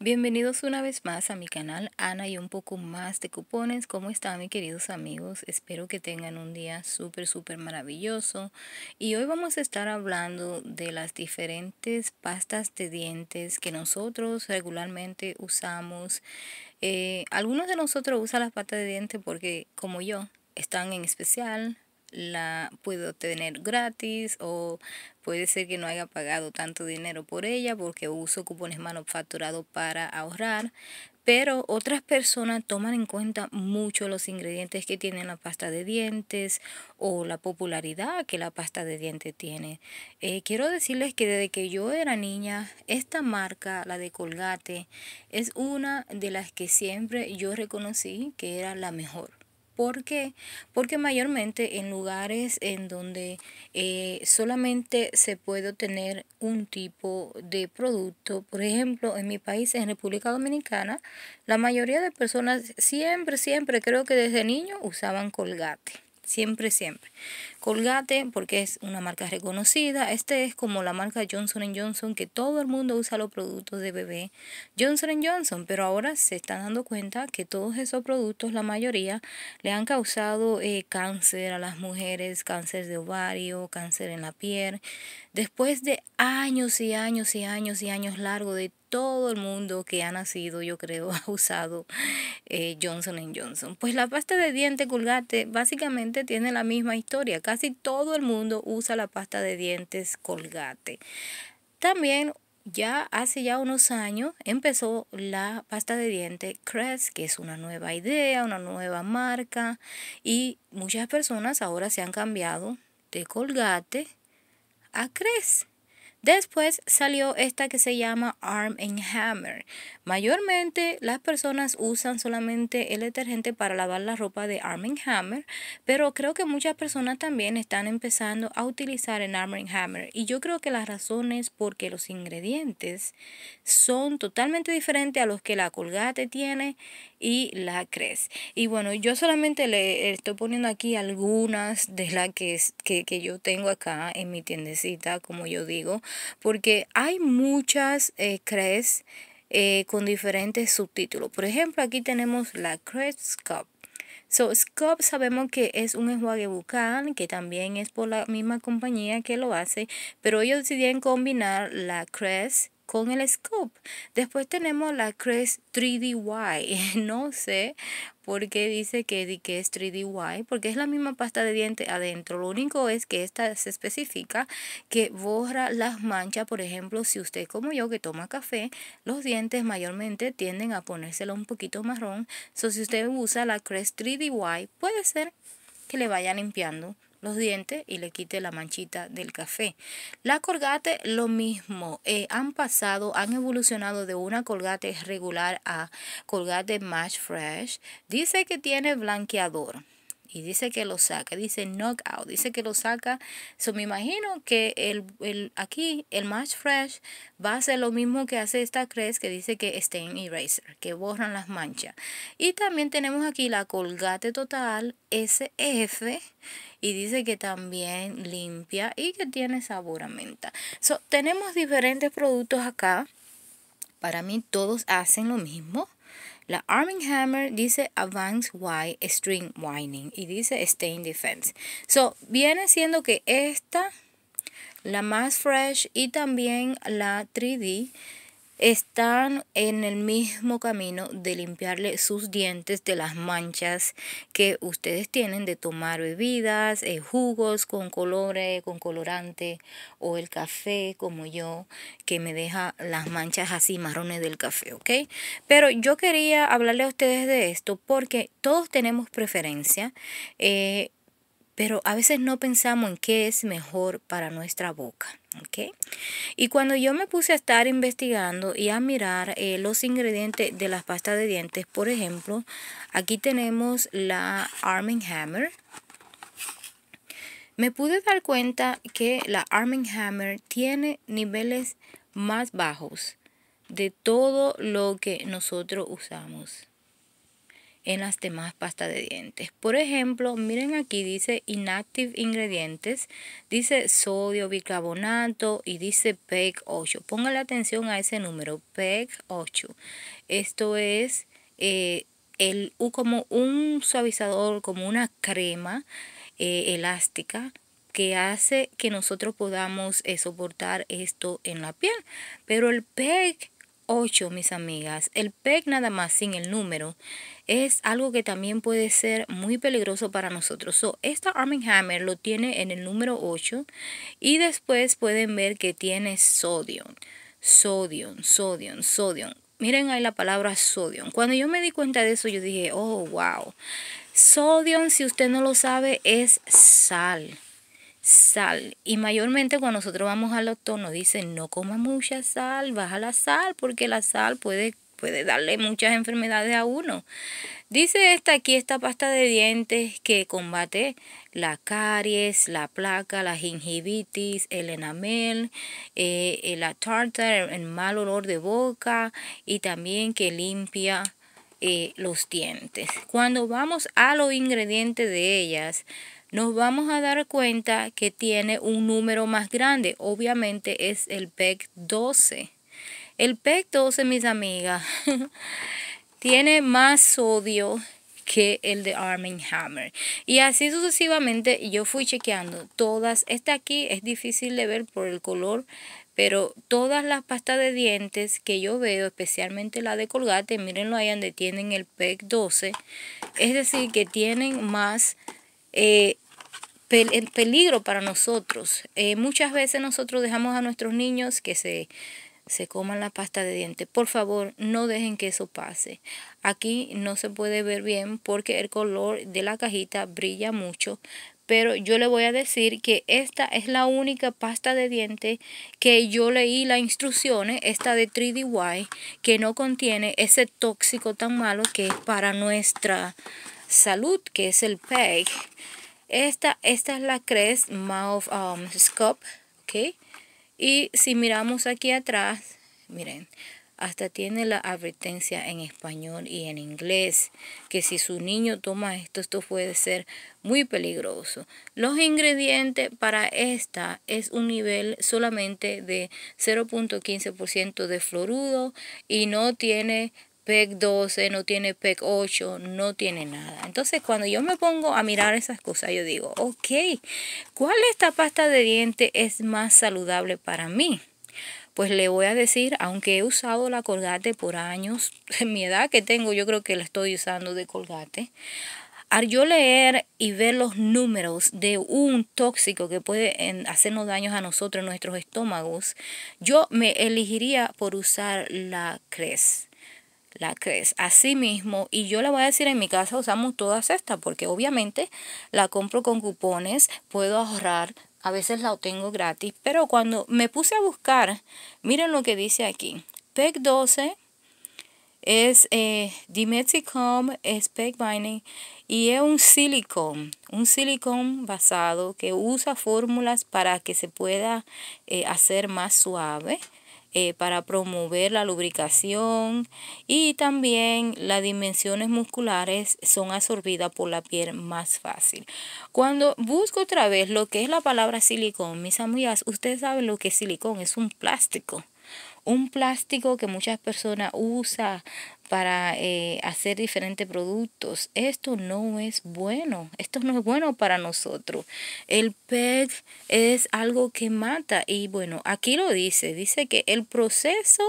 Bienvenidos una vez más a mi canal Ana y un poco más de cupones. ¿Cómo están mis queridos amigos? Espero que tengan un día súper, súper maravilloso. Y hoy vamos a estar hablando de las diferentes pastas de dientes que nosotros regularmente usamos. Eh, algunos de nosotros usan las pastas de dientes porque, como yo, están en especial la puedo tener gratis o puede ser que no haya pagado tanto dinero por ella porque uso cupones manufacturados para ahorrar. Pero otras personas toman en cuenta mucho los ingredientes que tiene la pasta de dientes o la popularidad que la pasta de dientes tiene. Eh, quiero decirles que desde que yo era niña, esta marca, la de Colgate, es una de las que siempre yo reconocí que era la mejor. ¿Por qué? Porque mayormente en lugares en donde eh, solamente se puede obtener un tipo de producto, por ejemplo, en mi país, en República Dominicana, la mayoría de personas siempre, siempre, creo que desde niño usaban colgate. Siempre, siempre. Colgate, porque es una marca reconocida. Este es como la marca Johnson Johnson, que todo el mundo usa los productos de bebé. Johnson Johnson, pero ahora se están dando cuenta que todos esos productos, la mayoría, le han causado eh, cáncer a las mujeres, cáncer de ovario, cáncer en la piel. Después de años y años y años y años largos de todo el mundo que ha nacido, yo creo, ha usado eh, Johnson Johnson Johnson. Pues la pasta de dientes colgate básicamente tiene la misma historia. Casi todo el mundo usa la pasta de dientes colgate. También ya hace ya unos años empezó la pasta de dientes Crest, que es una nueva idea, una nueva marca. Y muchas personas ahora se han cambiado de colgate acres. Después salió esta que se llama Arm Hammer. Mayormente las personas usan solamente el detergente para lavar la ropa de Arm Hammer, pero creo que muchas personas también están empezando a utilizar el Arm Hammer y yo creo que la razón es porque los ingredientes son totalmente diferentes a los que la Colgate tiene y la Cres. Y bueno, yo solamente le estoy poniendo aquí algunas de las que, que, que yo tengo acá en mi tiendecita, como yo digo porque hay muchas eh, eh, con diferentes subtítulos. Por ejemplo, aquí tenemos la CRES Cup. So, Scop sabemos que es un enjuague bucal, que también es por la misma compañía que lo hace, pero ellos decidieron combinar la Crest con el scope. Después tenemos la Crest 3DY. No sé por qué dice que, es 3DY, porque es la misma pasta de dientes adentro. Lo único es que esta se especifica que borra las manchas. Por ejemplo, si usted como yo que toma café, los dientes mayormente tienden a ponérselo un poquito marrón. So, si usted usa la Crest 3DY, puede ser que le vaya limpiando los dientes y le quite la manchita del café. La colgate, lo mismo, eh, han pasado, han evolucionado de una colgate regular a colgate match fresh. Dice que tiene blanqueador y dice que lo saca, dice knockout, dice que lo saca. So, me imagino que el, aquí el match fresh va a hacer lo mismo que hace esta crez que dice que stain eraser, que borran las manchas. Y también tenemos aquí la colgate total SF y dice que también limpia y que tiene sabor a menta. So, tenemos diferentes productos acá. Para mí todos hacen lo mismo la Arming Hammer dice Advanced Wide String Winding y dice Stain Defense. So, viene siendo que esta, la más fresh y también la 3D, están en el mismo camino de limpiarle sus dientes de las manchas que ustedes tienen de tomar bebidas, eh, jugos con colores, con colorante o el café como yo que me deja las manchas así marrones del café, ¿ok? Pero yo quería hablarle a ustedes de esto porque todos tenemos preferencia. Eh, pero a veces no pensamos en qué es mejor para nuestra boca. Y cuando yo me puse a estar investigando y a mirar eh, los ingredientes de las pastas de dientes, por ejemplo, aquí tenemos la Arm Hammer. Me pude dar cuenta que la Arm Hammer tiene niveles más bajos de todo lo que nosotros usamos en las demás pastas de dientes. Por ejemplo, miren aquí dice inactive ingredientes, dice sodio bicarbonato y dice PEG 8. la atención a ese número, PEG 8. Esto es eh, el, como un suavizador, como una crema eh, elástica que hace que nosotros podamos eh, soportar esto en la piel. Pero el PEG 8, mis amigas, el PEC nada más sin el número es algo que también puede ser muy peligroso para nosotros. So, esta Arm Hammer lo tiene en el número 8 y después pueden ver que tiene sodio, sodio, sodio, sodio. Miren ahí la palabra sodio. Cuando yo me di cuenta de eso, yo dije, oh, wow. Sodio, si usted no lo sabe, es sal sal. Y mayormente cuando nosotros vamos al otoño... nos dicen no coma mucha sal, baja la sal, porque la sal puede, puede darle muchas enfermedades a uno. Dice esta aquí, esta pasta de dientes que combate la caries, la placa, la gingivitis, el enamel, eh, la tartar, el mal olor de boca y también que limpia eh, los dientes. Cuando vamos a los ingredientes de ellas, nos vamos a dar cuenta que tiene un número más grande. Obviamente es el PEC 12. El PEC 12, mis amigas, tiene más sodio que el de Arm Hammer. Y así sucesivamente yo fui chequeando todas. Esta aquí es difícil de ver por el color, pero todas las pastas de dientes que yo veo, especialmente la de Colgate, mírenlo ahí donde tienen el PEC 12, es decir, que tienen más eh, peligro para nosotros. Eh, muchas veces nosotros dejamos a nuestros niños que se, se coman la pasta de dientes. Por favor, no dejen que eso pase. Aquí no se puede ver bien porque el color de la cajita brilla mucho, pero yo le voy a decir que esta es la única pasta de dientes que yo leí las instrucciones, esta de 3DY, que no contiene ese tóxico tan malo que es para nuestra salud, que es el PEG. Esta, esta es la Crest Mouth um, Scope, ¿ok? Y si miramos aquí atrás, miren, hasta tiene la advertencia en español y en inglés, que si su niño toma esto, esto puede ser muy peligroso. Los ingredientes para esta es un nivel solamente de 0.15% de fluoruro y no tiene PEC 12, no tiene PEC 8, no tiene nada. Entonces cuando yo me pongo a mirar esas cosas, yo digo, ok, ¿cuál de esta pasta de dientes es más saludable para mí? Pues le voy a decir, aunque he usado la colgate por años, en mi edad que tengo yo creo que la estoy usando de colgate, al yo leer y ver los números de un tóxico que puede hacernos daños a nosotros, nuestros estómagos, yo me elegiría por usar la CRES la crees así mismo y yo le voy a decir en mi casa usamos todas estas porque obviamente la compro con cupones puedo ahorrar a veces la obtengo gratis pero cuando me puse a buscar miren lo que dice aquí PEC 12 es eh, es PEC binding y es un silicón, un silicón basado que usa fórmulas para que se pueda eh, hacer más suave eh, para promover la lubricación y también las dimensiones musculares son absorbidas por la piel más fácil. Cuando busco otra vez lo que es la palabra silicón, mis amigas, ustedes saben lo que es silicón, es un plástico. Un plástico que muchas personas usan para eh, hacer diferentes productos. Esto no es bueno, esto no es bueno para nosotros. El PEG es algo que mata y bueno, aquí lo dice, dice que el proceso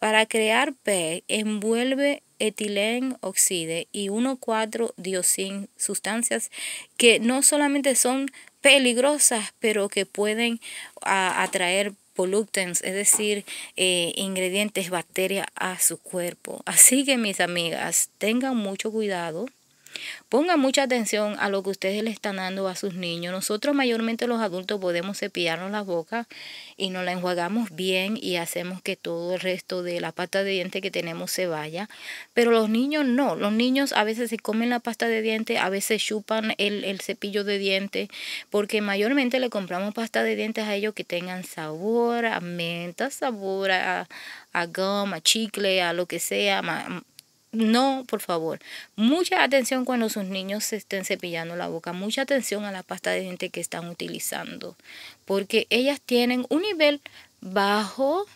para crear PEG envuelve etilén oxide y 14 diosin sustancias que no solamente son peligrosas, pero que pueden ah, atraer pollutants, es decir, eh, ingredientes, bacterias a su cuerpo. Así que mis amigas, tengan mucho cuidado Pongan mucha atención a lo que ustedes le están dando a sus niños. Nosotros mayormente los adultos podemos cepillarnos la boca y nos la enjuagamos bien y hacemos que todo el resto de la pasta de diente que tenemos se vaya. Pero los niños no. Los niños a veces se comen la pasta de diente, a veces chupan el, cepillo de diente, porque mayormente le compramos pasta de dientes a ellos que tengan sabor, a menta, sabor a, a chicle, a lo que sea, no, por favor. Mucha atención cuando sus niños se estén cepillando la boca. Mucha atención a la pasta de dientes que están utilizando. Porque ellas tienen un nivel bajo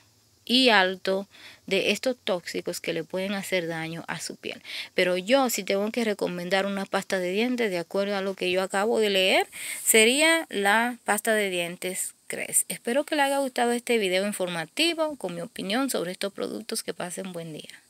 y alto de estos tóxicos que le pueden hacer daño a su piel. Pero yo, si tengo que recomendar una pasta de dientes, de acuerdo a lo que yo acabo de leer, sería la pasta de dientes Crest. Espero que le haya gustado este video informativo con mi opinión sobre estos productos. Que pasen buen día.